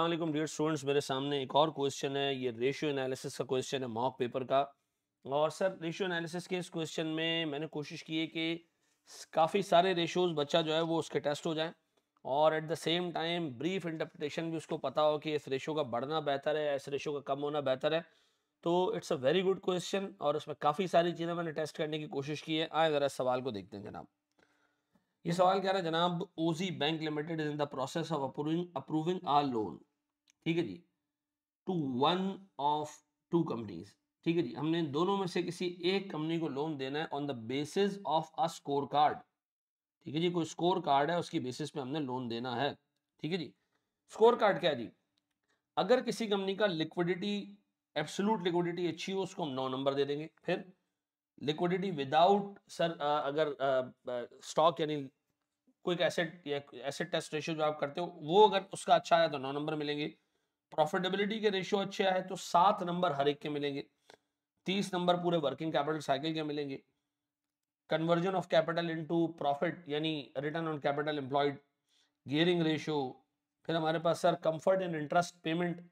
अलैक्म dear students मेरे सामने एक और क्वेश्चन है ये रेशियो एनालिसिस का क्वेश्चन है मॉक पेपर का और सर रेशियो एनालिसिस के इस क्वेश्चन में मैंने कोशिश की है कि काफ़ी सारे रेशियोज़ बच्चा जो है वो उसके टेस्ट हो जाएं और at the same time brief interpretation भी उसको पता हो कि इस रेशो का बढ़ना बेहतर है इस रेशो का कम होना बेहतर है तो it's a very good question और उसमें काफ़ी सारी चीज़ें मैंने टेस्ट करने की कोशिश की है आए ज़रा सवाल को देखते हैं जनाब ये सवाल कह रहा है जनाब OG bank limited is in the process of approving approving our loan ठीक है जी to one of two companies ठीक है जी हमने दोनों में से किसी एक कंपनी को लोन देना है on the basis of a score card ठीक है जी कोई स्कोर कार्ड है उसकी बेसिस पे हमने लोन देना है ठीक है जी स्कोर कार्ड क्या है जी अगर किसी कंपनी का लिक्विडिटी एब्सोलूट लिक्विडिटी अच्छी हो उसको हम नौ नंबर दे देंगे फिर लिक्विडिटी विदाउट सर अगर स्टॉक uh, uh, यानी क्विक एसेट या एसेट टेस्ट रेशियो जो आप करते हो वो अगर उसका अच्छा आया तो नौ नंबर मिलेंगे प्रॉफिटेबिलिटी के रेशियो अच्छे आए तो सात नंबर हर एक के मिलेंगे तीस नंबर पूरे वर्किंग कैपिटल साइकिल के मिलेंगे conversion of capital into profit यानी return on capital employed gearing ratio फिर हमारे पास sir comfort and interest payment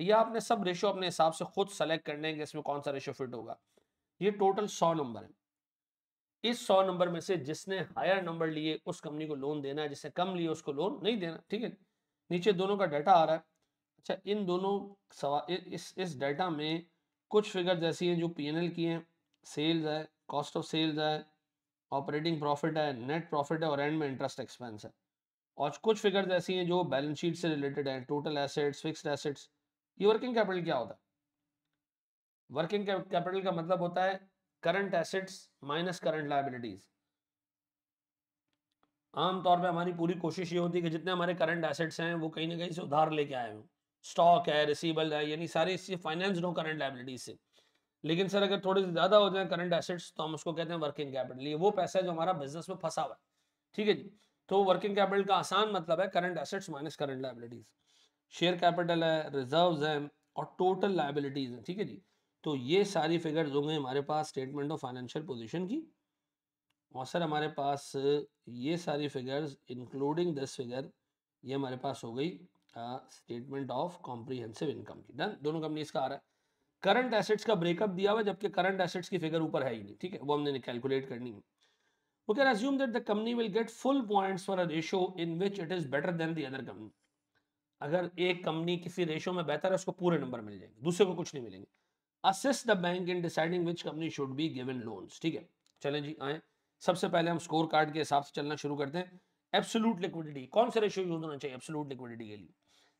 ये आपने सब रेशियो अपने हिसाब से खुद सेलेक्ट करने हैं कि इसमें कौन सा रेशियो फिट होगा ये टोटल सौ नंबर है इस सौ नंबर में से जिसने हायर नंबर लिए उस कंपनी को लोन देना है जिसने कम लिए उसको लोन नहीं देना ठीक है नीचे दोनों का डाटा आ रहा है अच्छा इन दोनों सवा इस इस डाटा में कुछ फिगर ऐसी हैं जो पी एन एल की हैं सेल्स है कॉस्ट ऑफ सेल्स है ऑपरेटिंग प्रॉफिट है नेट प्रॉफिट है और एंड में इंटरेस्ट एक्सपेंस है और कुछ फिगर्स ऐसी हैं जो बैलेंस शीट से रिलेटेड हैं टोटल एसेट्स फिक्स्ड एसेट्स ये वर्किंग कैपिटल क्या होता है वर्किंग कैपिटल का मतलब होता है current assets minus current liabilities आमतौर पे हमारी पूरी कोशिश ये होती है कि जितने हमारे करंट एसेट्स हैं वो कहीं ना कहीं से उधार लेके आए हुए स्टॉक है रिसीबल है यानी सारे इससे फाइनेंस हो करंट लाइबिलिटीज से लेकिन सर अगर थोड़े से ज्यादा हो जाए करंट एसेट्स तो हम उसको कहते हैं वर्किंग कैपिटल ये वो पैसा है जो हमारा बिजनेस में फंसा हुआ है ठीक है जी तो वर्किंग कैपिटल का आसान मतलब है current assets minus current liabilities share capital है रिजर्व है और टोटल लाइबिलिटीज है ठीक है जी तो ये सारी फिगर्स होंगे हमारे पास स्टेटमेंट ऑफ फाइनेंशियल पोजीशन की और सर हमारे पास ये सारी फिगर्स इंक्लूडिंग दिस फिगर ये हमारे पास हो गई स्टेटमेंट ऑफ कॉम्प्रीहेंसिव इनकम की डन दोनों कंपनीज का आ रहा है करंट एसेट्स का ब्रेकअप दिया हुआ जबकि करंट एसेट्स की फिगर ऊपर है ही नहीं ठीक है वो हमने कैलकुलेट करनी है वो can assume that the company will get full points for a ratio in which it is better than the other company अगर एक कंपनी किसी रेशो में बेहतर है उसको पूरे नंबर मिल जाएंगे दूसरे को कुछ नहीं मिलेंगे assist the bank in deciding which company should be given loans ठीक है चलें जी आए सबसे पहले हम स्कोर कार्ड के हिसाब से चलना शुरू करते हैं एब्सोलूट लिक्विडिटी कौन सा रेशियो यूज होना चाहिए एब्सोलूट लिक्विडिटी के लिए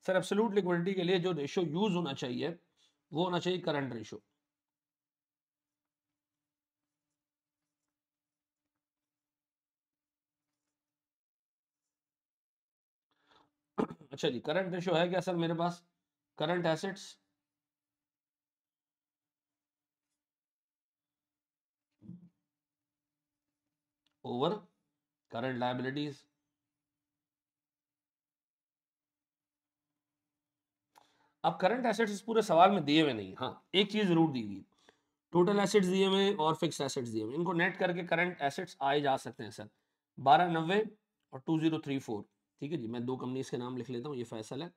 सर एब्सोलूट लिक्विडिटी के लिए जो रेशियो यूज होना चाहिए वो होना चाहिए करंट रेशियो अच्छा जी करंट रेशियो है क्या सर मेरे पास current assets over current liabilities. अब करंट एसेट्स इस पूरे सवाल में दिए हुए नहीं हाँ एक चीज जरूर दी हुई टोटल एसेट्स दिए हुए और फिक्स एसेट्स दिए हुए इनको नेट करके करंट एसेट्स आए जा सकते हैं सर बारह नब्बे और टू जीरो थ्री फोर ठीक है जी मैं दो कंपनीज के नाम लिख लेता हूँ ये फैसल है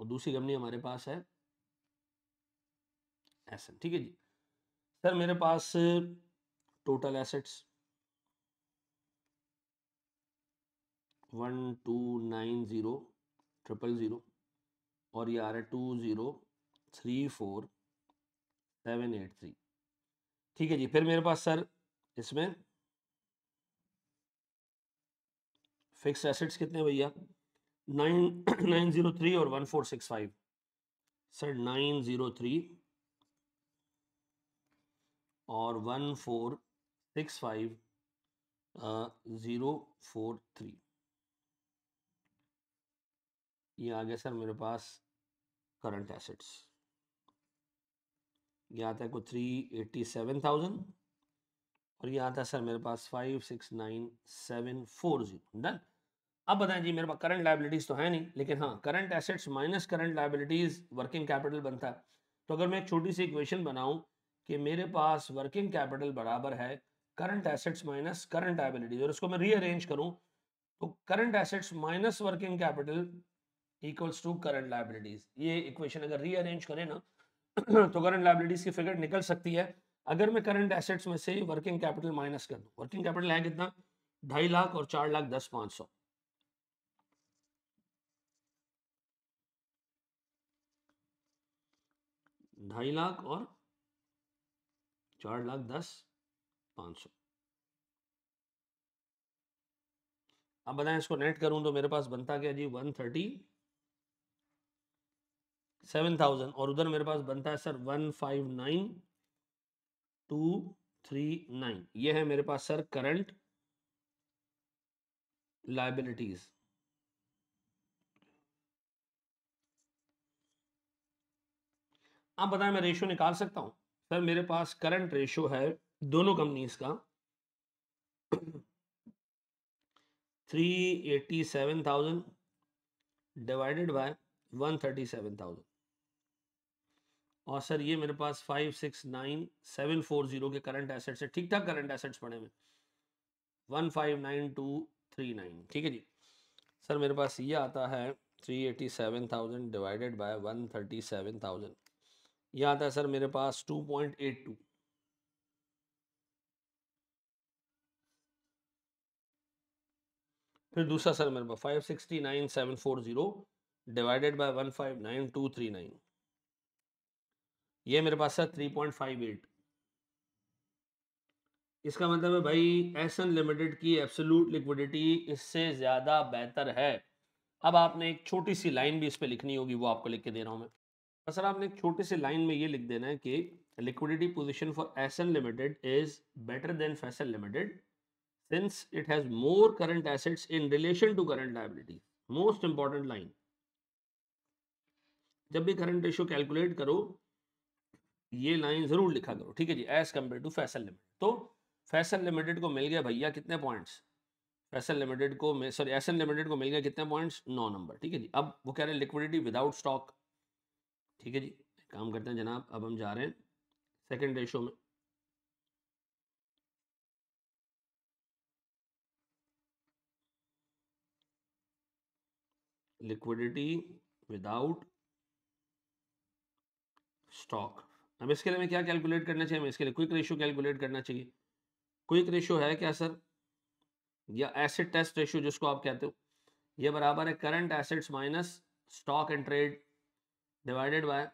और दूसरी कंपनी हमारे पास है एस ठीक है जी सर मेरे पास total assets one two nine zero triple zero और ये आ रहा है two zero three four seven eight three ठीक है जी फिर मेरे पास सर इसमें फिक्स एसेट्स कितने भैया नाइन नाइन ज़ीरो थ्री और one four six five sir nine zero three और one four six five zero four three ये आ गया सर मेरे पास करंट एसेट्स ये आता है को थ्री एट्टी सेवन थाउजेंड और ये आता है सर मेरे पास five six nine seven four zero done अब बताएं जी मेरे पास करंट लाइबिलिटीज़ तो है नहीं लेकिन हाँ current assets minus current liabilities working capital बनता है तो अगर मैं एक छोटी सी इक्वेशन बनाऊं कि मेरे पास वर्किंग कैपिटल बराबर है current assets minus current abilities और इसको मैं रीअरेंज करूं तो current assets minus working capital equals to current liabilities ये इक्वेशन अगर रीअरेंज करें ना तो करंट लाइबिलिटीज की फिगर निकल सकती है अगर मैं करंट एसेट्स में से वर्किंग कैपिटल माइनस कर दूं वर्किंग कैपिटल है कितना ढाई लाख और चार लाख दस पांच सौ ढाई लाख और चार लाख दस पाँच अब बताएं इसको नेट करूं तो मेरे पास बनता क्या जी वन थर्टी सेवन थाउजेंड और उधर मेरे पास बनता है sir one five nine two three nine ये है मेरे पास सर करंट लाइबिलिटीज आप बताएं मैं रेशियो निकाल सकता हूं सर मेरे पास करंट रेशियो है दोनों कंपनीज का three eighty seven thousand divided by one thirty seven thousand और सर ये मेरे पास five six nine seven four zero के करंट एसेट्स है ठीक ठाक करंट एसेट्स पड़े हुए one five nine two three nine ठीक है जी सर मेरे पास ये आता है three eighty seven thousand divided by one thirty seven thousand यह आता है सर मेरे पास टू पॉइंट एट टू फिर दूसरा सर मेरे पास five sixty nine seven four zero divided by one five nine two three nine ये मेरे पास है थ्री पॉइंट फाइव एट इसका मतलब है भाई एस एन लिमिटेड की एब्सोलूट लिक्विडिटी इससे ज़्यादा बेहतर है अब आपने एक छोटी सी लाइन भी इस पर लिखनी होगी वो आपको लिख के दे रहा हूँ मैं तो सर आपने एक छोटी सी लाइन में ये लिख देना है कि liquidity position for S N limited is better than Faisal limited since it has more current assets in relation to current liabilities most important line जब भी करंट रेशियो कैलकुलेट करो ये लाइन जरूर लिखा करो ठीक है जी as compare to Faisal limited तो फैसल लिमिटेड को मिल गया भैया कितने पॉइंट्स फैसल लिमिटेड को सॉरी एसन लिमिटेड को मिल गया कितने पॉइंट्स नौ नंबर ठीक है जी अब वो कह रहे हैं लिक्विडिटी विदाउट स्टॉक ठीक है जी काम करते हैं जनाब अब हम जा रहे हैं सेकेंड रेशो में लिक्विडिटी विदाउट स्टॉक अब इसके लिए हमें क्या कैलकुलेट करना चाहिए हमें इसके लिए क्विक रेशियो कैलकुलेट करना चाहिए क्विक रेशियो है क्या सर या एसिड टेस्ट रेशियो जिसको आप कहते हो ये बराबर है current assets minus stock and trade divided by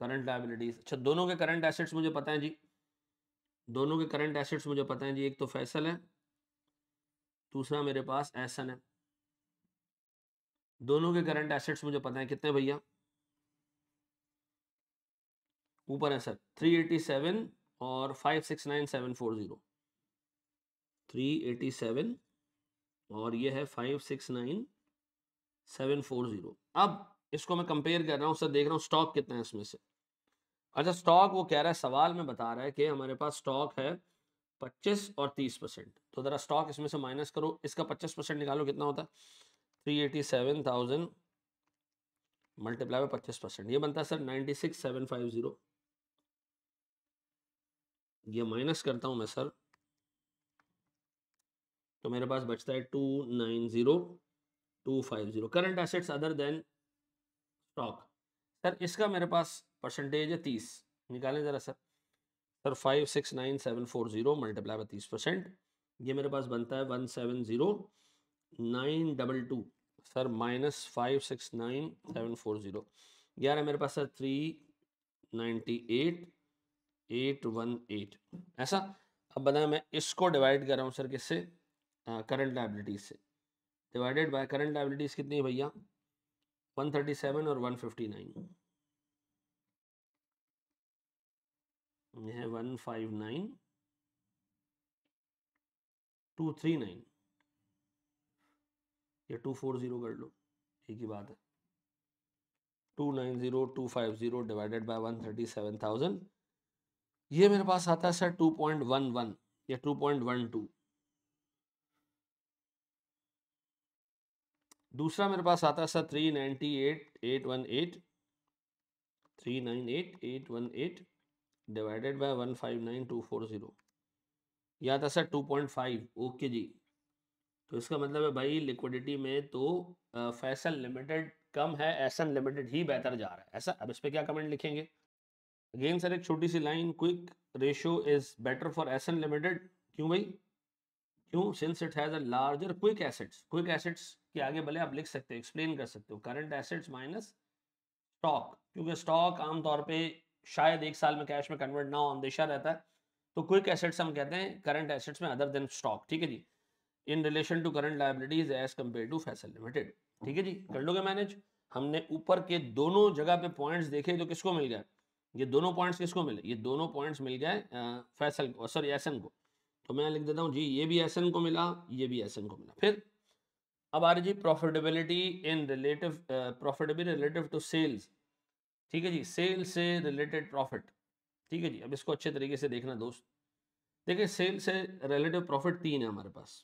current liabilities अच्छा दोनों के करंट एसेट्स मुझे पता है जी दोनों के करंट एसेट्स मुझे पता है जी एक तो फैसल है दूसरा मेरे पास एसन है दोनों के करंट एसेट्स मुझे पता है कितने भैया ऊपर है सर 387 और 569740 387 और ये है 569740 अब इसको मैं कंपेयर कर रहा हूँ सर देख रहा हूँ स्टॉक कितना है इसमें से अच्छा स्टॉक वो कह रहा है सवाल में बता रहा है कि हमारे पास स्टॉक है 25 और 30 परसेंट तो ज़रा स्टॉक इसमें से माइनस करो इसका 25 परसेंट निकालो कितना होता है three eighty seven thousand multiply में पच्चीस परसेंट ये बनता है sir ninety six seven five zero ये माइनस करता हूँ मैं सर तो मेरे पास बचता है two nine zero two five zero current assets other than stock sir इसका मेरे पास परसेंटेज है तीस निकालें ज़रा sir sir five six nine seven four zero multiply by तीस परसेंट ये मेरे पास बनता है one seven zero nine double two sir minus five six nine seven four zero ग्यारह मेरे पास sir three ninety eight eight one eight ऐसा अब बताया मैं इसको डिवाइड कर रहा हूँ सर किससे करंट लाइबिलिटीज से डिवाइडेड बाय करंट लाइबिलिटीज कितनी है भैया 137 और 159 यह है थ्री नाइन या टू फोर ज़ीरो कर लो एक ही बात है two nine zero two five zero divided by one thirty seven thousand ये मेरे पास आता है sir two point one one या टू पॉइंट वन टू दूसरा मेरे पास आता है sir three ninety eight eight one eight three nine eight eight one eight divided by one five nine two four zero या था sir two point five okay जी तो इसका मतलब है भाई लिक्विडिटी में तो फैसल लिमिटेड कम है एसन लिमिटेड ही बेहतर जा रहा है ऐसा अब इस पर क्या कमेंट लिखेंगे अगेन सर एक छोटी सी line quick ratio is better for Ehsan limited क्यों भाई क्यों since it has a larger quick assets quick assets के आगे भले आप लिख सकते हो एक्सप्लेन कर सकते हो करंट एसेट्स माइनस स्टॉक क्योंकि स्टॉक आमतौर पर शायद एक साल में कैश में कन्वर्ट ना हो अंदेशा रहता है तो क्विक एसेट्स हम कहते हैं करंट एसेट्स में अदर देन स्टॉक ठीक है जी in relation to current liabilities as compare to Faisal limited ठीक है जी कर लोगे मैनेज हमने ऊपर के दोनों जगह पे पॉइंट्स देखे तो किसको मिल गया ये दोनों पॉइंट्स किसको मिले ये दोनों पॉइंट्स मिल गए फैसल को सॉरी एसन को तो मैं लिख देता हूँ जी ये भी एसन को मिला ये भी एसन को मिला फिर अब आ रही जी profitability in relative profitable relative to sales ठीक है जी सेल्स से रिलेटेड प्रॉफिट ठीक है जी अब इसको अच्छे तरीके से देखना दोस्त देखिए सेल से रिलेटिव प्रॉफिट तीन है हमारे पास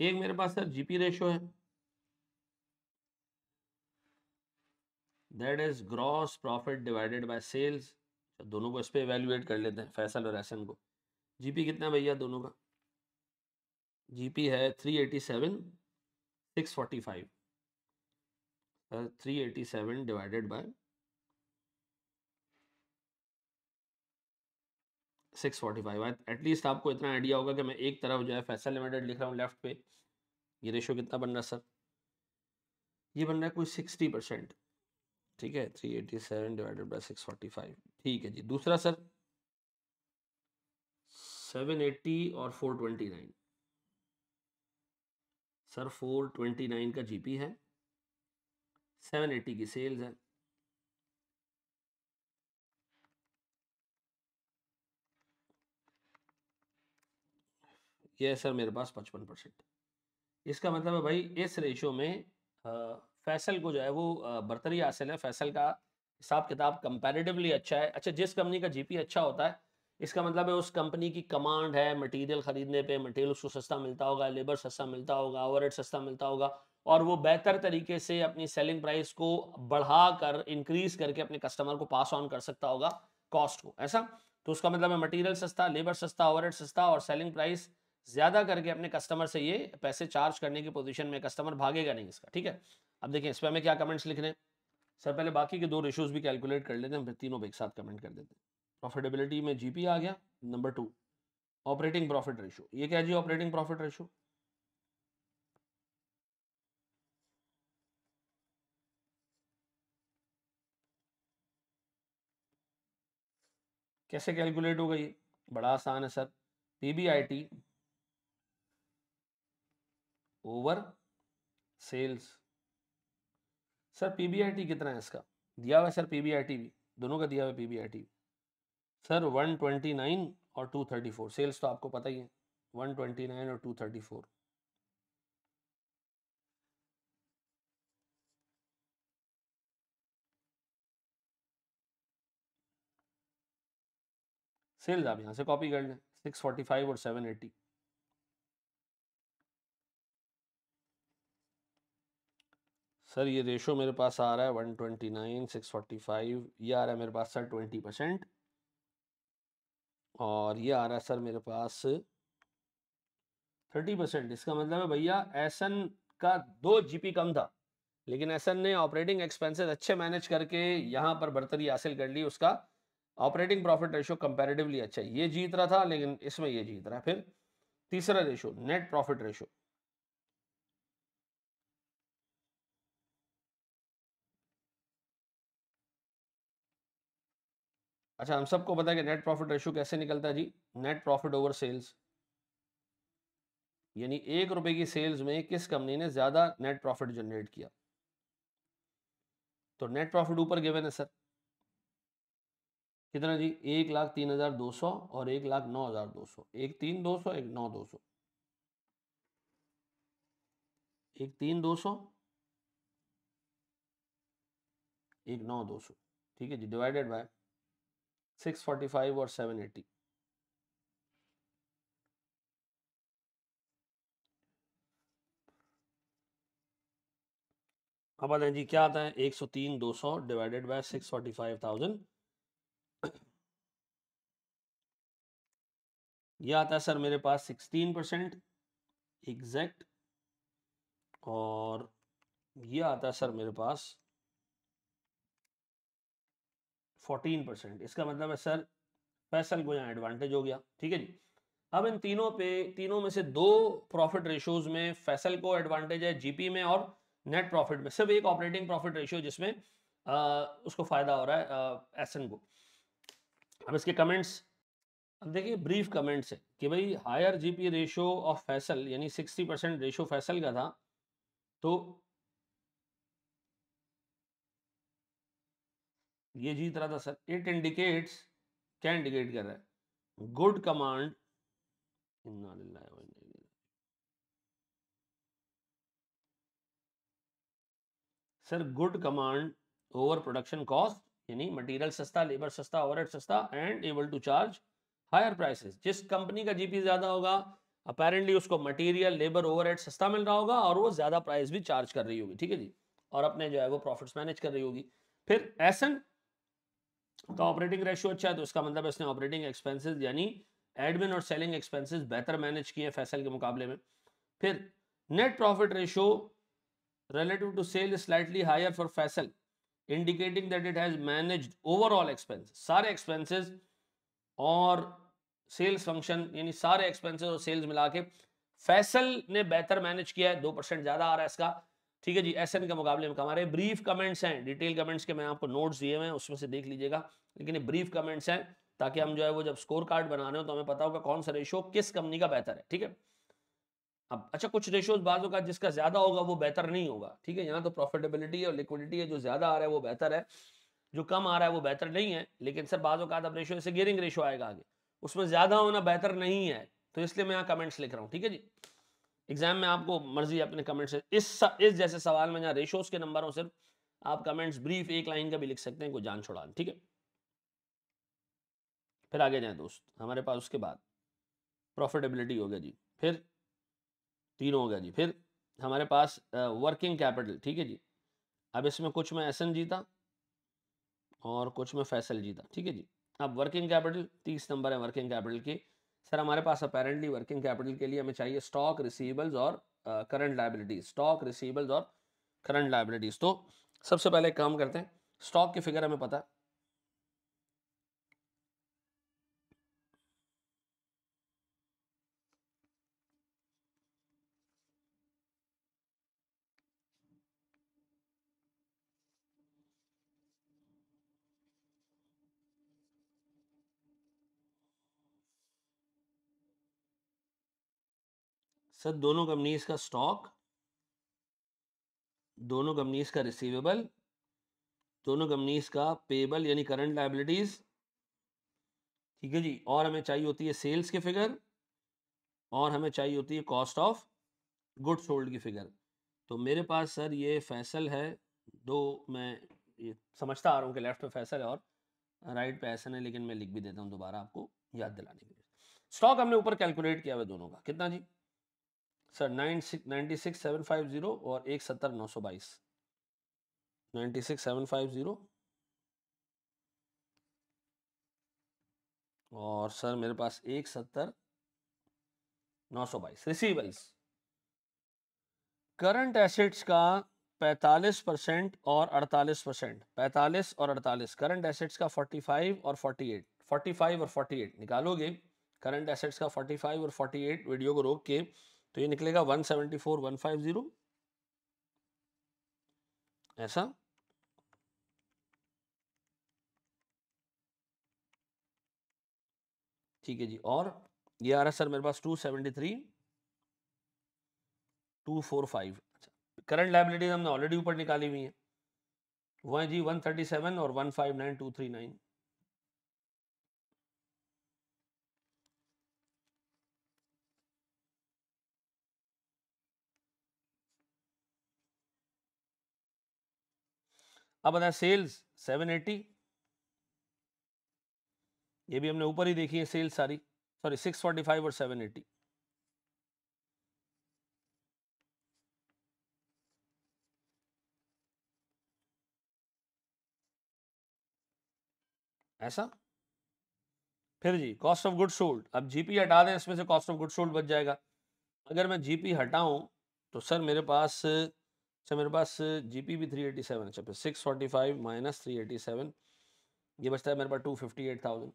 एक मेरे पास सर जीपी रेशो है that is gross profit divided by sales दोनों को इस पर एवेल्युएट कर लेते हैं फैसल और एसन को जीपी कितना भैया दोनों का जीपी है three eighty seven six forty five three eighty seven divided by six forty five at least आपको इतना आइडिया होगा कि मैं एक तरफ जो है फैसल लिमिटेड लिख रहा हूँ लेफ्ट पे ये रेशो कितना बन रहा है सर ये बन रहा है कोई सिक्सटी परसेंट ठीक है three eighty seven divided by six forty five ठीक है जी दूसरा सर सेवन एट्टी और four twenty nine sir four twenty nine का पी है सेवन एट्टी की सेल्स है ये सर मेरे पास पचपन परसेंट इसका मतलब है भाई इस रेशो में फैसल को जो है वो बरतरी हासिल है फैसल का हिसाब किताब कंपेरेटिवली अच्छा है अच्छा जिस कंपनी का जीपी अच्छा होता है इसका मतलब है उस कंपनी की कमांड है मटेरियल खरीदने पे मटेरियल उसको सस्ता मिलता होगा लेबर सस्ता मिलता होगा ओवर सस्ता मिलता होगा और वो बेहतर तरीके से अपनी सेलिंग प्राइस को बढ़ा कर इंक्रीज करके अपने कस्टमर को पास ऑन कर सकता होगा कॉस्ट को ऐसा तो उसका मतलब है मटेरियल सस्ता लेबर सस्ता ओवर सस्ता और सेलिंग प्राइस ज़्यादा करके अपने कस्टमर से ये पैसे चार्ज करने की पोजीशन में कस्टमर भागेगा नहीं इसका ठीक है अब देखें इस पर हमें क्या कमेंट्स लिख रहे हैं सर पहले बाकी के दो रेशोज भी कैलकुलेट कर लेते हैं फिर तीनों एक साथ कमेंट कर देते हैं प्रॉफिटेबिलिटी में जीपी आ गया number two operating profit ratio ये क्या जी ऑपरेटिंग प्रॉफिट रेशो कैसे कैलकुलेट होगा ये बड़ा आसान है sir T over sales sir PBIT कितना है इसका दिया हुआ सर पीबीआईटी भी दोनों का दिया हुआ पीबीआईटी सर 129 और 234 सेल्स तो आपको पता ही है 129 और 234 सेल्स आप यहाँ से कॉपी कर लें 645 और 780 सर ये रेशो मेरे पास आ रहा है one twenty nine six forty five ये आ रहा है मेरे पास सर ट्वेंटी परसेंट और ये आ रहा है सर मेरे पास थर्टी परसेंट इसका मतलब है भैया एसन का दो जीपी कम था लेकिन एसन ने ऑपरेटिंग एक्सपेंसेस अच्छे मैनेज करके यहाँ पर बर्तरी हासिल कर ली उसका ऑपरेटिंग प्रॉफिट रेशो कंपेरेटिवली अच्छा ये जीत रहा था लेकिन इसमें ये जीत रहा है फिर तीसरा रेशो नेट प्रॉफिट रेशो अच्छा हम सबको पता है कि नेट प्रॉफिट रेशो कैसे निकलता है जी नेट प्रॉफिट ओवर सेल्स यानी एक रुपए की सेल्स में किस कंपनी ने ज्यादा नेट प्रॉफिट जनरेट किया तो नेट प्रॉफिट ऊपर गिवन है सर कितना जी एक लाख तीन हजार दो सौ और एक लाख नौ हजार दो सौ एक तीन दो सौ एक नौ दो सौ एक तीन दो सौ एक नौ दो सौ ठीक है जी divided by six forty five और सेवन एटी अब आते हैं जी क्या आता है एक सौ तीन दो सौ divided by six forty five thousand यह आता है सर मेरे पास सिक्सटीन परसेंट एग्जैक्ट और यह आता है सर मेरे पास फोर्टीन परसेंट इसका मतलब है सर पैसल को यहाँ एडवांटेज हो गया ठीक है जी अब इन तीनों पे तीनों में से दो प्रॉफिट रेशियोज में फैसल को एडवांटेज है जीपी में और नेट प्रॉफिट में सिर्फ एक ऑपरेटिंग प्रॉफिट रेशियो जिसमें आ, उसको फायदा हो रहा है एसन को अब इसके कमेंट्स अब देखिए ब्रीफ कमेंट्स है कि भाई higher GP ratio of Faisal यानी 60 परसेंट रेशियो फैसल का था तो ये जीत रहा था सर इट इंडिकेट्स क्या इंडिकेट कर रहा है good command sir good command over production cost यानी मटेरियल सस्ता लेबर सस्ता ओवर सस्ता and able to charge higher prices जिस कंपनी का जीपी ज्यादा होगा अपेरेंटली उसको मटेरियल लेबर ओवरहेड सस्ता मिल रहा होगा और वो ज्यादा प्राइस भी चार्ज कर रही होगी ठीक है जी और अपने जो है वो प्रॉफिट्स मैनेज कर रही होगी फिर एसन तो ऑपरेटिंग रेशियो अच्छा है तो इसका मतलब इसने ऑपरेटिंग एक्सपेंसेस यानी एडमिन और सेलिंग एक्सपेंसेस बेहतर मैनेज किए फैसल के मुकाबले में फिर net profit ratio relative to sale slightly higher for Faisal indicating that it has manage overall overall सारे expenses और सेल्स फंक्शन यानी सारे एक्सपेंसिस और सेल्स मिला के फैसल ने बेहतर मैनेज किया है दो परसेंट ज़्यादा आ रहा है इसका ठीक है जी एस के मुकाबले में हमारे ब्रीफ कमेंट्स हैं डिटेल कमेंट्स के मैं आपको नोट्स दिए हुए हैं उसमें से देख लीजिएगा लेकिन ये ब्रीफ कमेंट्स हैं ताकि हम जो है वो जब स्कोर कार्ड बना रहे हो तो हमें पता होगा कौन सा रेशो किस कंपनी का बेहतर है ठीक है अब अच्छा कुछ रेशोज बाजों का जिसका ज्यादा होगा वो बेहतर नहीं होगा ठीक है यहाँ तो प्रॉफिटेबिलिटी और लिक्विडिटी है जो ज्यादा आ रहा है वो बेहतर है जो कम आ रहा है वो बेहतर नहीं है लेकिन सर बाजों का अब रेशो जैसे गियरिंग रेशो आएगा आगे उसमें ज्यादा होना बेहतर नहीं है तो इसलिए मैं यहाँ कमेंट्स लिख रहा हूँ ठीक है जी एग्जाम में आपको मर्जी अपने कमेंट से इस इस जैसे सवाल में जहाँ रेशोस के नंबर हो सिर्फ आप कमेंट्स ब्रीफ एक लाइन का भी लिख सकते हैं कोई जान छोड़ा ठीक है फिर आगे जाए दोस्त हमारे पास उसके बाद प्रॉफिटेबिलिटी हो गया जी फिर तीन हो गया जी फिर हमारे पास वर्किंग कैपिटल ठीक है जी अब इसमें कुछ मैं एस जीता और कुछ में फैसल जीता ठीक है जी अब वर्किंग कैपिटल तीस नंबर है वर्किंग कैपिटल की सर हमारे पास अपेरेंटली वर्किंग कैपिटल के लिए हमें चाहिए स्टॉक रिसीवेबल्स और करंट लाइबिलिटीज स्टॉक रिसीवेबल्स और करंट लाइबिलिटीज तो सबसे पहले काम करते हैं स्टॉक की फिगर हमें पता है सर दोनों कंपनीज का स्टॉक दोनों कंपनीज का रिसीवेबल दोनों कंपनीज का पेबल यानी करंट लाइबिलिटीज ठीक है जी और हमें चाहिए होती है सेल्स की फिगर और हमें चाहिए होती है कॉस्ट ऑफ गुड सोल्ड की फिगर तो मेरे पास सर ये फैसल है दो मैं ये समझता आ रहा हूँ कि लेफ्ट पे फैसल है और राइट पे ऐसा है लेकिन मैं लिख भी देता हूँ दोबारा आपको याद दिलाने के लिए स्टॉक हमने ऊपर कैलकुलेट किया हुआ दोनों का कितना जी sir nine ninety six seven five zero और एक सत्तर नौ सौ बाईस ninety six seven five zero और सर मेरे पास एक सत्तर नौ सौ बाईस रिसीवल्स करंट एसेट्स का पैंतालीस परसेंट और अड़तालीस परसेंट पैंतालीस और अड़तालीस करंट एसेट्स का फोर्टी फाइव और फोर्टी एट फोर्टी फाइव और फोर्टी एट निकालोगे करंट एसेट्स का फोर्टी फाइव और फोर्टी एट वीडियो को रोक के तो ये निकलेगा 174150 ऐसा ठीक है जी और ये आ रहा सर मेरे पास 273 245 अच्छा करंट लाइबिलिटीज हमने ऑलरेडी ऊपर निकाली हुई है वह जी 137 और 159239 अब बताए सेल्स 780 ये भी हमने ऊपर ही देखी है सेल्स सारी सॉरी 645 और 780 ऐसा फिर जी कॉस्ट ऑफ गुड सोल्ड अब जीपी हटा दें इसमें से कॉस्ट ऑफ गुड सोल्ड बच जाएगा अगर मैं जीपी हटाऊं तो सर मेरे पास अच्छा मेरे पास जी पी भी थ्री एटी सेवन अच्छा six forty five minus three eighty seven ये बचता है मेरे पास टू फिफ्टी एट थाउजेंड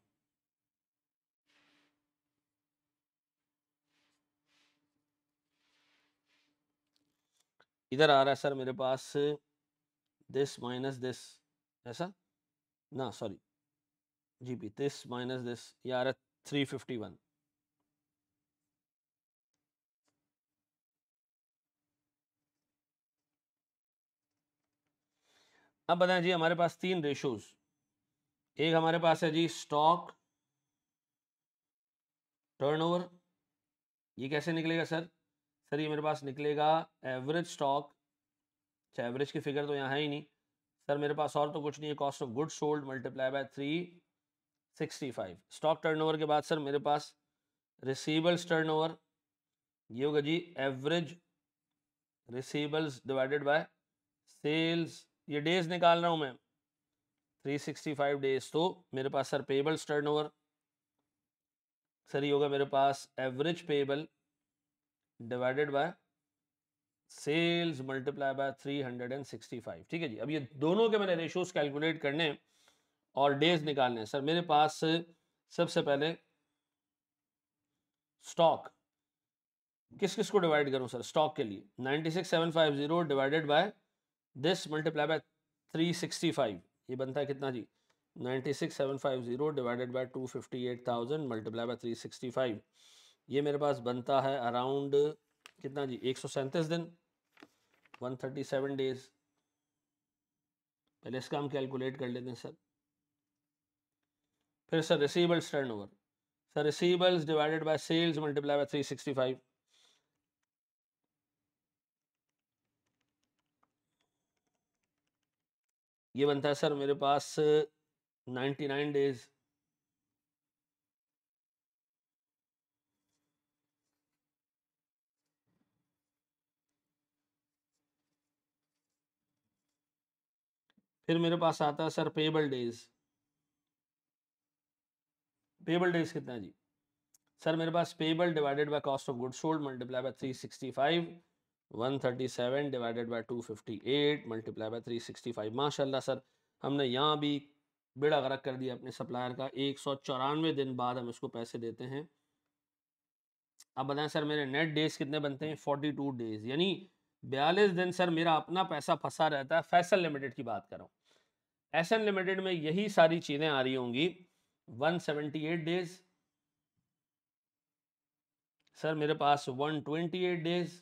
इधर आ रहा है सर मेरे पास दिस माइनस दिस ऐसा ना sorry G P this minus this ये आ रहा है थ्री फिफ्टी वन अब बताएं जी हमारे पास तीन रेशोज एक हमारे पास है जी स्टॉक टर्नओवर ये कैसे निकलेगा सर सर ये मेरे पास निकलेगा एवरेज स्टॉक अच्छा एवरेज की फिगर तो यहाँ है ही नहीं सर मेरे पास और तो कुछ नहीं है cost of good sold multiply by three sixty five stock turnover के बाद सर मेरे पास रिसीबल्स टर्नओवर ये होगा जी average receivables divided by sales ये डेज निकाल रहा हूं मैं 365 डेज तो मेरे पास सर पेबल्स टर्नओवर सर ये होगा मेरे पास average payable divided by sales multiply by 365 ठीक है जी अब ये दोनों के मैंने रेशोस कैलकुलेट करने और डेज निकालने सर मेरे पास सबसे पहले स्टॉक किस किस को डिवाइड करूं सर स्टॉक के लिए 96750 divided by this multiply by 365 ये बनता है कितना जी 96750 डिवाइडेड बाय 258000 मल्टीप्लाई बाय 365 ये मेरे पास बनता है अराउंड कितना जी एक दिन 137 डेज पहले इसका हम कैलकुलेट कर लेते हैं सर फिर sir receivables turn over sir receivables divided by sales multiply by 365 ये बनता है सर मेरे पास नाइन्टी नाइन डेज फिर मेरे पास आता है sir payable days payable days कितना जी सर मेरे पास payable divided by cost of good sold multiply by 365 137 divided by 258 multiply by 365 माशाल्लाह सर हमने यहाँ भी बेड़ा गरक कर दिया अपने सप्लायर का एक सौ चौरानवे दिन बाद हम इसको पैसे देते हैं अब बताएं सर मेरे नेट डेज कितने बनते हैं 42 डेज यानी बयालीस दिन सर मेरा अपना पैसा फंसा रहता है फैसल लिमिटेड की बात कर रहा हूँ एस एन लिमिटेड में यही सारी चीज़ें आ रही होंगी एट डेज सर मेरे पास एट डेज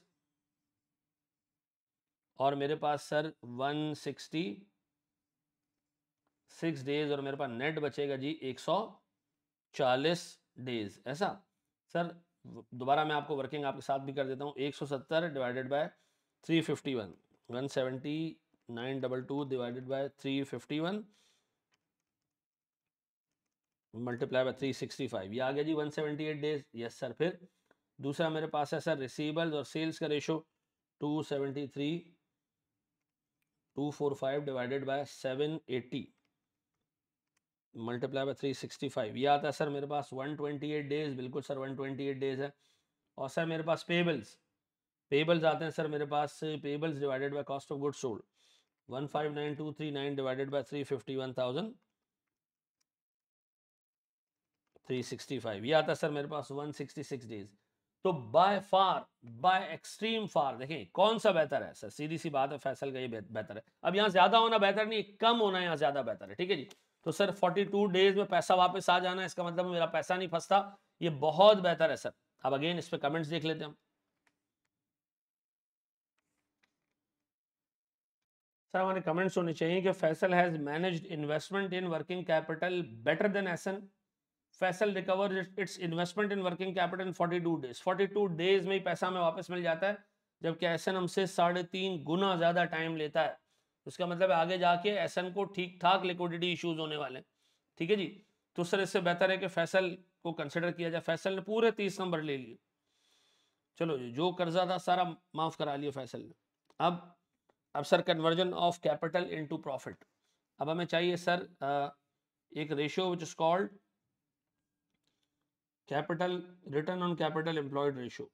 और मेरे पास सर 160 सिक्स डेज और मेरे पास नेट बचेगा जी 140 डेज ऐसा सर दोबारा मैं आपको वर्किंग आपके साथ भी कर देता हूँ 170 divided by 351 179 double two divided by 351 multiply by 365 ये आ गया जी 178 डेज यस सर फिर दूसरा मेरे पास है सर रिसीबल्स और सेल्स का ratio 273 two four five divided by seven eighty multiply by three sixty five ये आता है सर मेरे पास वन ट्वेंटी एट डेज बिल्कुल sir one twenty eight days है और सर मेरे पास पेबल्स पेबल्स आते हैं सर मेरे पास payables divided by cost of good sold one five nine two three nine divided by three fifty one thousand three sixty five ये आता है सर मेरे पास वन सिक्सटी सिक्स डेज तो by far by extreme far देखें कौन सा बेहतर है सर सीधी सी बात है फैसल का ये बेहतर है अब यहाँ ज्यादा होना बेहतर नहीं कम होना यहाँ ज्यादा बेहतर है ठीक है जी तो सर 42 डेज में पैसा वापस आ जाना इसका मतलब मेरा पैसा नहीं फंसता ये बहुत बेहतर है सर अब अगेन इस पर कमेंट्स देख लेते हैं हम सर हमारे कमेंट्स होने चाहिए कि Faisal has managed investment in working capital better than Ehsan Faisal recover its investment in working capital in two days two days में ही पैसा हमें वापस मिल जाता है जबकि एस एन हमसे साढ़े तीन गुना ज़्यादा टाइम लेता है उसका मतलब आगे जाके एस एन को ठीक ठाक लिक्विडिटी इशूज होने वाले ठीक है जी तो सर इससे बेहतर है कि फैसल को कंसिडर किया जाए फैसल ने पूरे तीस नंबर ले लिए चलो जी जो कर्जा था सारा माफ़ करा लिया फैसल ने अब अब sir conversion of capital in into profit अब हमें चाहिए सर एक ratio which is called capital return on capital employed ratio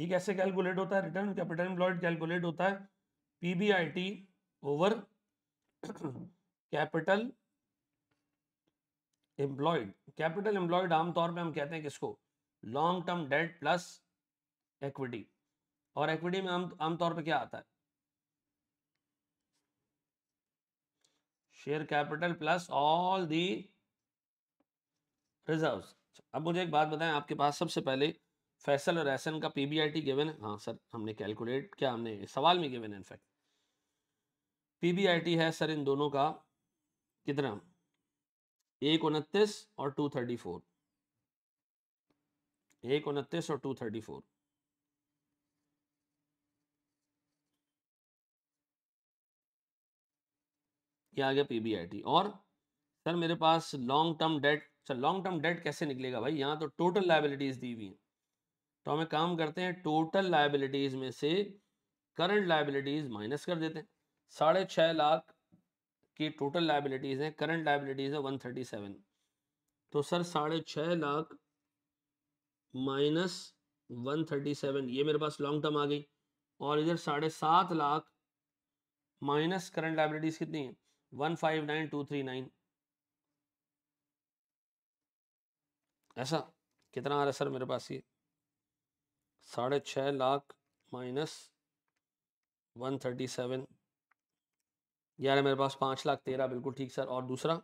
ये कैसे कैलकुलेट होता है रिटर्न कैपिटल एम्प्लॉयड कैलकुलेट होता है PBIT over capital employed capital employed आमतौर पे हम कहते हैं किसको long term debt plus equity और एक्विटी में आमतौर आम, पे क्या आता है share capital plus all the reserves अब मुझे एक बात बताएं आपके पास सबसे पहले फैसल और एसन का पीबीआईटी गिवन है हाँ सर हमने कैलकुलेट क्या हमने सवाल में गिवन है इनफैक्ट पीबीआईटी है सर इन दोनों का कितना एक उनतीस और टू थर्टी फोर एक उनतीस और टू थर्टी फोर ये आ गया पीबीआईटी और सर मेरे पास long term debt sir long term debt कैसे निकलेगा भाई यहाँ तो टोटल लाइबिलिटीज दी हुई हैं तो हम एक काम करते हैं टोटल लाइबिलिटीज में से करंट लाइबिलिटीज माइनस कर देते हैं साढ़े छः लाख की टोटल लाइबिलिटीज हैं करंट लाइबिलिटीज है वन थर्टी सेवन तो सर साढ़े छः lakh minus one thirty seven ये मेरे पास लॉन्ग टर्म आ गई और इधर साढ़े सात लाख माइनस करंट लाइबिलिटीज कितनी है one five nine two three nine ऐसा कितना आ रहा है सर मेरे पास ये साढ़े छः lakh minus one thirty seven यार मेरे पास पाँच लाख तेरह बिल्कुल ठीक सर और दूसरा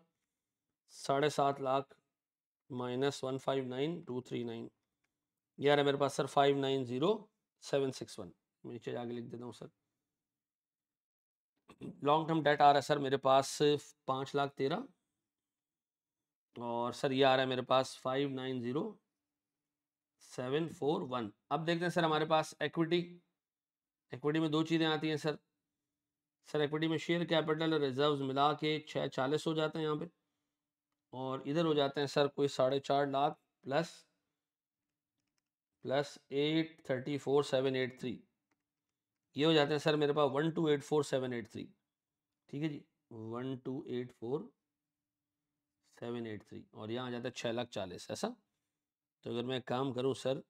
साढ़े सात lakh minus one five nine two three nine यार मेरे पास sir five nine zero seven six one नीचे आगे लिख देता हूँ सर लॉन्ग टर्म डेट आ रहा है सर मेरे पास पाँच लाख तेरह और सर ये आ रहा है मेरे पास five nine zero seven four one अब देखते हैं सर हमारे पास एक्विटी एक्विटी में दो चीज़ें आती हैं सर सर एक्विटी में शेयर कैपिटल और मिला के छः चालीस हो जाते हैं यहाँ पे और इधर हो जाते हैं सर कोई साढ़े चार lakh plus plus eight thirty four seven eight three ये हो जाते हैं सर मेरे पास one two eight four seven eight three ठीक है जी one two eight four seven eight three और यहाँ आ जाता है छः लाख चालीस ऐसा तो अगर मैं काम करूँ सर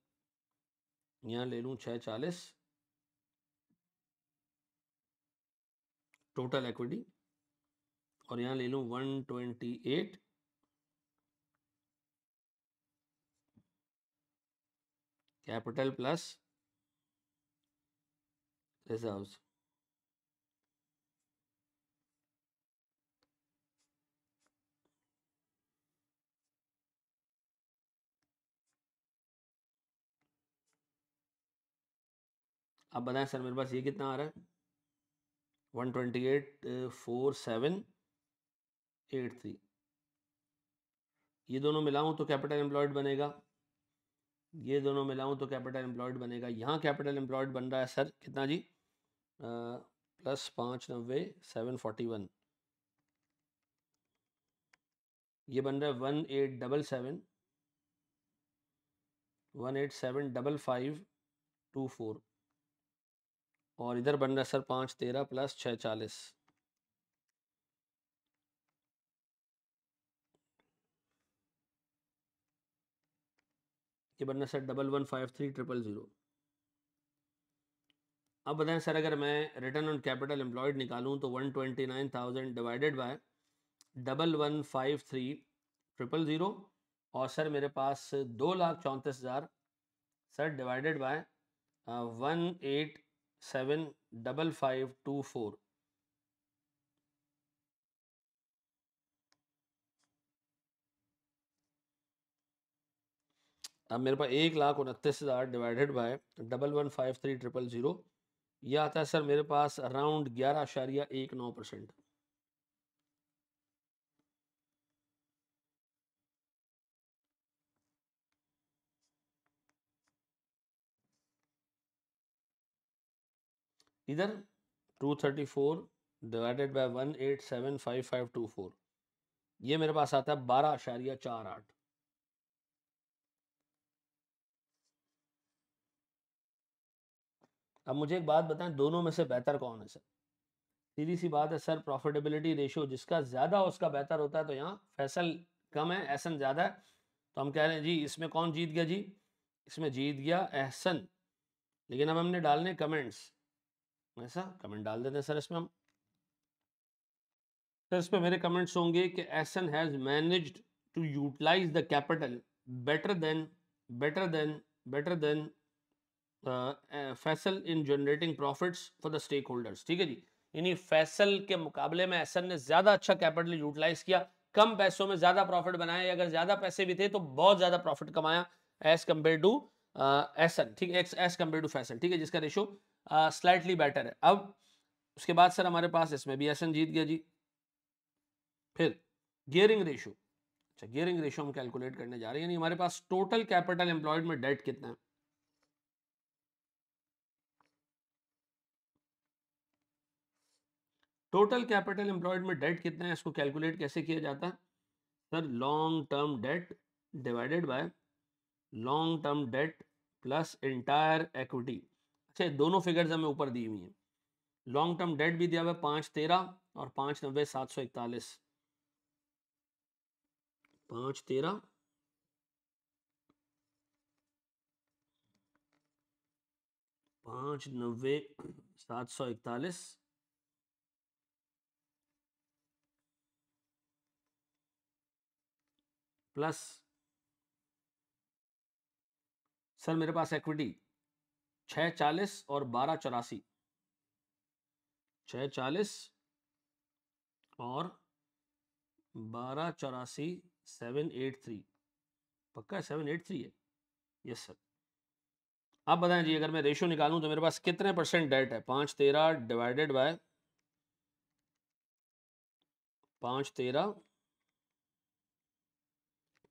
यहाँ ले लूँ छः चालीस टोटल एक्विटी और यहाँ ले लूँ one twenty eight capital plus reserves. आप बताएं सर मेरे पास ये कितना आ रहा है one twenty eight four seven eight three ये दोनों मिलाऊं तो कैपिटल एम्प्लॉयड बनेगा ये दोनों मिलाऊं तो कैपिटल एम्प्लॉयड बनेगा यहाँ कैपिटल एम्प्लॉयड बन रहा है सर कितना जी प्लस पाँच नब्बे सेवन फोर्टी वन ये बन रहा है one eight double seven one eight seven double five two four और इधर बन रहा है सर पाँच तेरह प्लस छः चालीस ये बनना sir double one five three triple zero अब बताएं सर अगर मैं रिटर्न ऑन कैपिटल एम्प्लॉयड निकालूं तो one twenty nine thousand divided by double one five three triple zero और सर मेरे पास दो लाख चौंतीस हज़ार sir divided by one eight seven double five two four अब मेरे पास एक लाख उनतीस हज़ार divided by double one five three triple zero यह आता है सर मेरे पास अराउंड ग्यारह आशारिया एक नौ परसेंट इधर two thirty four divided by one eight seven five five two four ये मेरे पास आता है बारह अशारिया चार आठ अब मुझे एक बात बताएं दोनों में से बेहतर कौन है सर सीधी सी बात है सर प्रॉफिटेबिलिटी रेशियो जिसका ज़्यादा उसका बेहतर होता है तो यहाँ फैसल कम है एहसन ज़्यादा है तो हम कह रहे हैं जी इसमें कौन जीत गया जी इसमें जीत गया एहसन लेकिन अब हमने डालने कमेंट्स ऐसा कमेंट डाल देते हैं सर इसमें हम सर इस पर मेरे कमेंट्स होंगे कि Ehsan has manage to utilise the capital better than better than better than Faisal in generating profits for the stakeholders ठीक है जी यानी फैसल के मुकाबले में एसन ने ज़्यादा अच्छा कैपिटल यूटिलाइज किया कम पैसों में ज़्यादा प्रॉफिट बनाया अगर ज़्यादा पैसे भी थे तो बहुत ज़्यादा प्रॉफिट कमाया एज कम्पेयर टू एसन ठीक है एज कम्पेयर टू फैसल ठीक है जिसका रेशो स्लाइटली uh, बेटर है अब उसके बाद सर हमारे पास इसमें भी एसन जीत गया जी फिर गियरिंग रेशो अच्छा गियरिंग रेशो हम कैलकुलेट करने जा रहे हैं यानी हमारे पास टोटल कैपिटल एम्प्लॉयड में डेट कितना है टोटल कैपिटल एम्प्लॉयड में डेट कितना है इसको कैलकुलेट कैसे किया जाता है sir long term debt divided by long term debt plus entire equity अच्छा दोनों फिगर्स हमें ऊपर दी हुई हैं लॉन्ग टर्म डेट भी दिया हुआ है पाँच तेरह और पाँच नब्बे सात सौ इकतालीस पाँच तेरह पाँच नब्बे सात सौ इकतालीस प्लस सर मेरे पास एक्विटी छ चालीस और बारह चौरासी छ चालीस और बारह चौरासी सेवन एट थ्री पक्का सेवन एट थ्री है यस सर आप बताएं जी अगर मैं रेशियो निकालूं तो मेरे पास कितने परसेंट डेट है पाँच तेरह डिवाइडेड बाय पाँच तेरह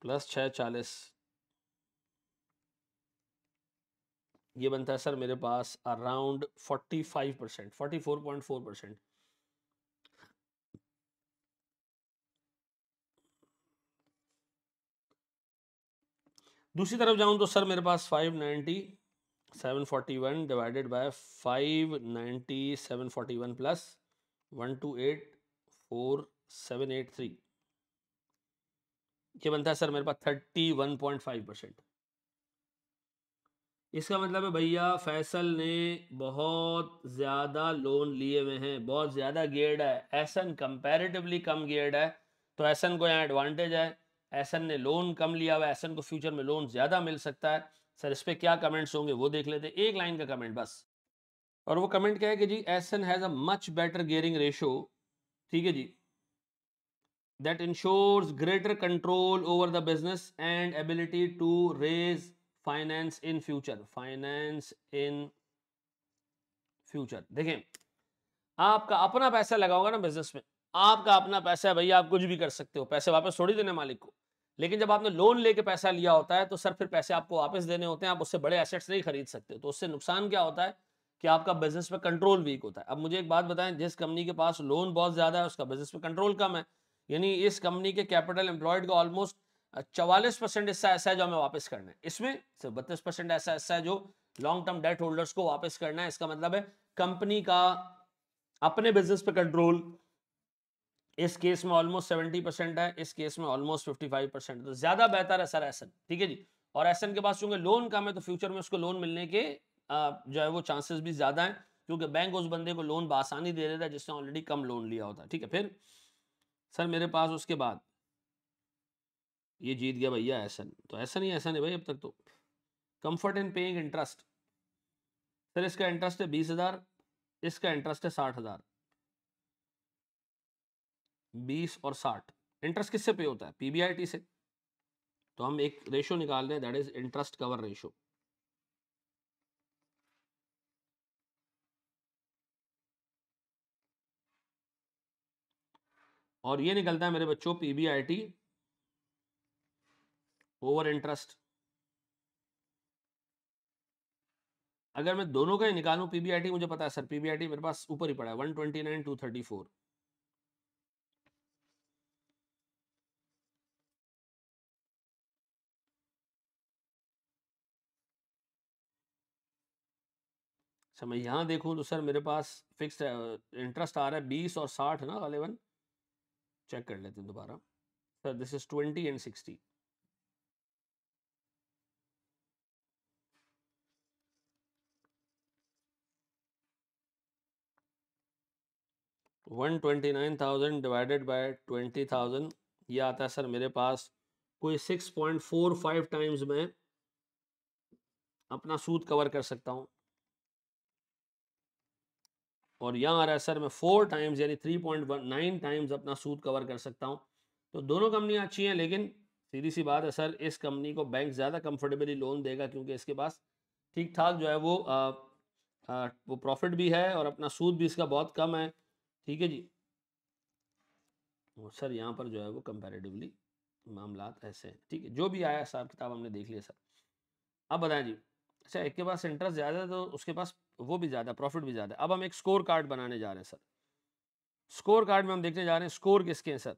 प्लस छः चालीस ये बनता है सर मेरे पास around forty five percent forty four point four percent दूसरी तरफ जाऊं तो सर मेरे पास five ninety seven forty one divided by five ninety seven forty one plus one two eight four seven eight three ये बनता है सर मेरे पास thirty one point five percent इसका मतलब है भैया फैसल ने बहुत ज़्यादा लोन लिए हुए हैं बहुत ज़्यादा गेयर्ड है एसन कंपैरेटिवली कम गेयर्ड है तो एसन को यहाँ एडवांटेज है एसन ने लोन कम लिया हुआ एसन को फ्यूचर में लोन ज़्यादा मिल सकता है सर इस पर क्या कमेंट्स होंगे वो देख लेते एक लाइन का कमेंट बस और वो कमेंट क्या है कि जी Ehsan has a much better gearing ratio ठीक है जी that ensures greater control over the business and ability to raise finance in future finance in future देखें आपका अपना पैसा लगाओगे ना बिजनेस में आपका अपना पैसा है भैया आप कुछ भी कर सकते हो पैसे वापस थोड़ी देने मालिक को लेकिन जब आपने लोन लेके पैसा लिया होता है तो सर फिर पैसे आपको वापस देने होते हैं आप उससे बड़े एसेट्स नहीं खरीद सकते तो उससे नुकसान क्या होता है कि आपका बिजनेस पे कंट्रोल वीक होता है अब मुझे एक बात बताएं जिस कंपनी के पास लोन बहुत ज्यादा है उसका बिजनेस पे कंट्रोल कम है यानी इस कंपनी के कैपिटल एम्प्लॉयड का ऑलमोस्ट चवालीस परसेंट हिस्सा ऐसा है जो हमें वापस करना है इसमें सिर्फ बत्तीस परसेंट ऐसा हिस्सा है जो लॉन्ग टर्म डेट होल्डर्स को वापस करना है इसका मतलब है कंपनी का अपने बिजनेस पे कंट्रोल इस केस में ऑलमोस्ट सेवेंटी परसेंट है इस केस में ऑलमोस्ट फिफ्टी फाइव परसेंट तो ज्यादा बेहतर है सर एसन ठीक है जी और एसन के पास चूंकि लोन कम है तो फ्यूचर में उसको लोन मिलने के जो है वो चांसेस भी ज्यादा है क्योंकि बैंक उस बंदे को लोन बासानी दे देता है जिसने ऑलरेडी कम लोन लिया होता है ठीक है फिर सर मेरे पास उसके बाद ये जीत गया भैया एसन तो ऐसा नहीं ऐसा नहीं भाई अब तक तो comfort in paying interest sir इसका इंटरेस्ट है बीस हजार इसका इंटरेस्ट है साठ हजार बीस और साठ इंटरेस्ट किससे पे होता है पीबीआईटी से तो हम एक रेशो निकाल रहे हैं that is interest cover ratio और ये निकलता है मेरे बच्चों पीबीआईटी ओवर इंटरेस्ट अगर मैं दोनों का ही निकालू पीबीआईटी मुझे पता है सर पीबीआईटी मेरे पास ऊपर ही पड़ा है टू थर्टी फोर मैं यहां देखूं तो सर मेरे पास फिक्स इंटरेस्ट uh, आ रहा है बीस और साठ ना अलेवन चेक कर लेते हैं दोबारा sir this is twenty and sixty one twenty nine thousand divided by twenty thousand ये आता है सर मेरे पास कोई six point four five times में अपना सूद कवर कर सकता हूँ और यहाँ आ रहा है सर मैं फोर टाइम्स यानी three point one nine times अपना सूद कवर कर सकता हूँ तो दोनों कंपनियाँ अच्छी हैं लेकिन सीधी सी बात है सर इस कंपनी को बैंक ज़्यादा कंफर्टेबली लोन देगा क्योंकि इसके पास ठीक ठाक जो है वो आ, आ, वो प्रॉफिट भी है और अपना सूद भी इसका बहुत कम है ठीक है जी और सर यहाँ पर जो है वो कंपेरेटिवली मामला ऐसे हैं ठीक है जो भी आया हिसाब किताब हमने देख लिया सर अब बताएं जी अच्छा एक के पास इंटरेस्ट ज़्यादा है तो उसके पास वो भी ज़्यादा प्रॉफिट भी ज़्यादा अब हम एक स्कोर कार्ड बनाने जा रहे हैं सर स्कोर कार्ड में हम देखने जा रहे हैं स्कोर किसके हैं सर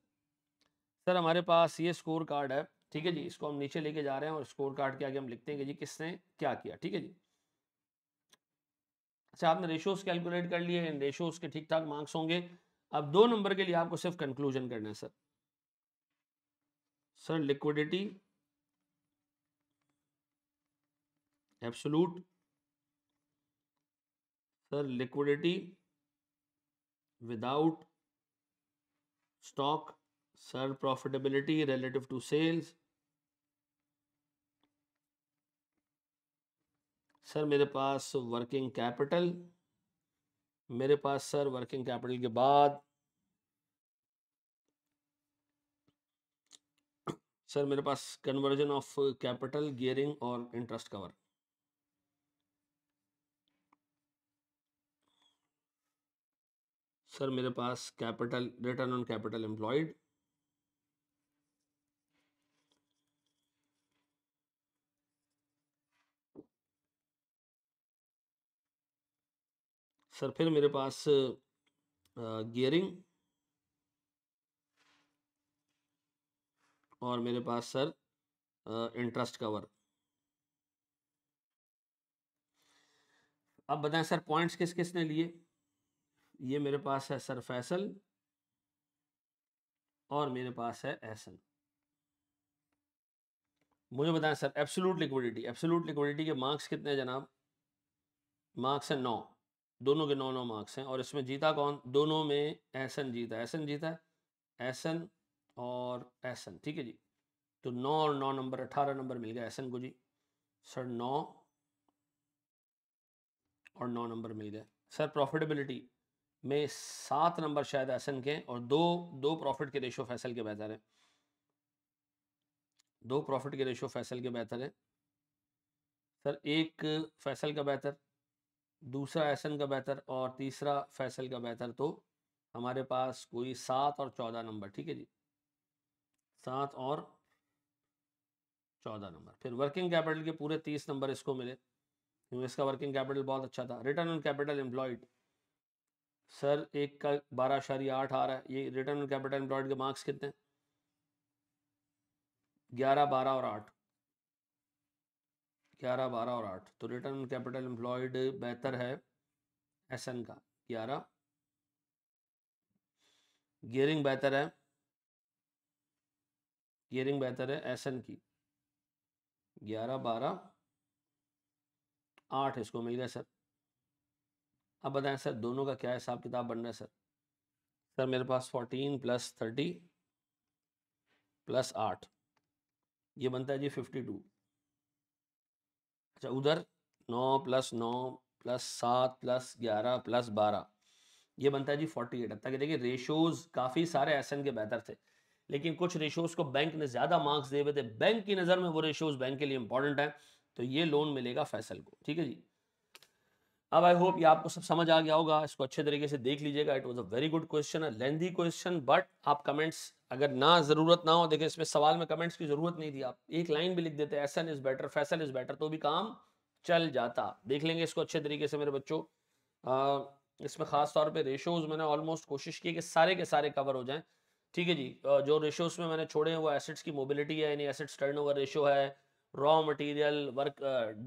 सर हमारे पास ये स्कोर कार्ड है ठीक है जी इसको हम नीचे लेके जा रहे हैं और स्कोर कार्ड के आगे हम लिखते हैं कि जी किसने क्या किया ठीक है जी अच्छा आपने रेशोज कैलकुलेट कर लिए इन रेशोज के ठीक ठाक मार्क्स होंगे अब दो नंबर के लिए आपको सिर्फ कंक्लूजन करना है sir sir liquidity absolute sir liquidity without stock sir profitability relative to sales sir मेरे पास वर्किंग कैपिटल मेरे पास सर वर्किंग कैपिटल के बाद सर मेरे पास कन्वर्जन ऑफ कैपिटल गियरिंग और इंटरेस्ट कवर सर मेरे पास capital return on capital employed sir फिर मेरे पास गियरिंग और मेरे पास सर इंटरेस्ट कवर अब बताएं सर पॉइंट्स किस किस ने लिए ये मेरे पास है सर फैसल और मेरे पास है एहसन मुझे बताएं sir absolute liquidity absolute liquidity के मार्क्स कितने हैं जनाब मार्क्स हैं नौ दोनों के नौ नौ मार्क्स हैं और इसमें जीता कौन दोनों में एहसन जीता एहसन जीता है एहसन और एहसन ठीक है जी तो नौ और नौ नंबर अठारह नंबर मिल गया एहसन को जी सर नौ और नौ नंबर मिल गया सर प्रॉफिटेबिलिटी में सात नंबर शायद एसन के और दो दो प्रॉफिट के रेशो फैसल के बेहतर हैं दो प्रॉफिट के रेशो फैसल के बेहतर हैं सर एक फैसल का बेहतर दूसरा एसन का बेहतर और तीसरा फैसल का बेहतर तो हमारे पास कोई सात और चौदह नंबर ठीक है जी सात और चौदह नंबर फिर वर्किंग कैपिटल के पूरे तीस नंबर इसको मिले क्योंकि इसका वर्किंग कैपिटल बहुत अच्छा था return on capital employed sir एक का बारह आशारी आठ आ रहा है ये रिटर्न ऑन कैपिटल एम्प्लॉयड के मार्क्स कितने ग्यारह बारह और आठ ग्यारह बारह और आठ तो रिटर्न ऑन कैपिटल एम्प्लॉयड बेहतर है एस एन का ग्यारह गियरिंग बेहतर है गियरिंग बेहतर है एस एन की ग्यारह बारह आठ इसको मिल गया सर अब बताएं सर दोनों का क्या हिसाब किताब बन रहा है सर सर मेरे पास फोर्टीन प्लस थर्टी प्लस आठ ये बनता है जी फिफ्टी टू अच्छा उधर नौ प्लस नौ प्लस सात प्लस ग्यारह प्लस बारह ये बनता है जी फोर्टी एट तक देखिए रेशोज काफ़ी सारे एस के बेहतर थे लेकिन कुछ रेशोज को बैंक ने ज़्यादा मार्क्स दिए हुए थे बैंक की नज़र में वो रेशोज बैंक के लिए इंपॉर्टेंट हैं तो ये लोन मिलेगा फैसल को ठीक है जी अब आई होप ये आपको सब समझ आ गया होगा इसको अच्छे तरीके से देख लीजिएगा it was a very good question lengthy question but आप कमेंट्स अगर ना जरूरत ना हो देखिए इसमें सवाल में कमेंट्स की जरूरत नहीं थी आप एक लाइन भी लिख देते Ehsan is better Faisal is better तो भी काम चल जाता देख लेंगे इसको अच्छे तरीके से मेरे बच्चों इसमें खास तौर पे रेशोज मैंने ऑलमोस्ट कोशिश की कि सारे के सारे कवर हो जाएं ठीक है जी जो रेशोज में मैंने छोड़े हैं वो एसेट्स की मोबिलिटी है यानी एसेट्स टर्नओवर रेशो है raw material work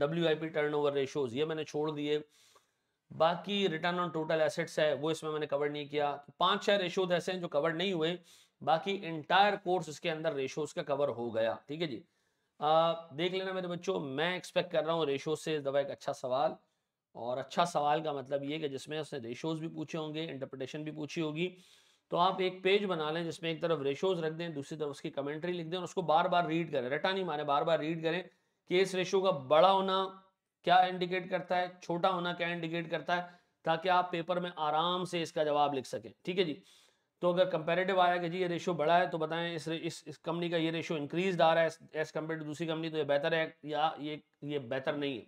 W I P turnover ratios ये मैंने छोड़ दिए बाकी रिटर्न ऑन टोटल एसेट्स है वो इसमें मैंने कवर नहीं किया तो पांच छह रेशोज ऐसे हैं जो कवर नहीं हुए बाकी इंटायर कोर्स इसके अंदर रेशोज का कवर हो गया ठीक है जी आ, देख लेना मेरे बच्चों मैं एक्सपेक्ट कर रहा हूँ रेशोज से इस दवा एक अच्छा सवाल और अच्छा सवाल का मतलब ये कि जिसमें उसने रेशोज भी पूछे होंगे इंटरप्रिटेशन भी पूछी होगी तो आप एक पेज बना लें जिसमें एक तरफ रेशोज रख दें दूसरी तरफ उसकी कमेंट्री लिख दें और उसको बार बार रीड करें रटा नहीं मारे बार बार रीड करें कि इस रेशो का बड़ा होना क्या इंडिकेट करता है छोटा होना क्या इंडिकेट करता है ताकि आप पेपर में आराम से इसका जवाब लिख सकें ठीक है जी तो अगर कंपेरेटिव आया कि जी ये रेशो बड़ा है तो बताएं इस इस, इस कंपनी का ये रेशो इंक्रीज आ रहा है एज कम्पेयर टू दूसरी कंपनी तो ये बेहतर है या ये ये बेहतर नहीं है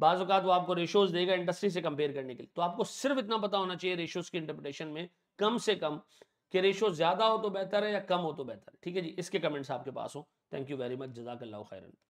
बाज़ वो आपको रेशोज देगा इंडस्ट्री से कंपेयर करने के लिए तो आपको सिर्फ इतना पता होना चाहिए रेशोज की इंटरप्रिटेशन में कम से कम कि रेशो ज़्यादा हो तो बेहतर है या कम हो तो बेहतर ठीक है जी इसके कमेंट्स आपके पास हो थैंक यू वेरी मच जजाक खैरन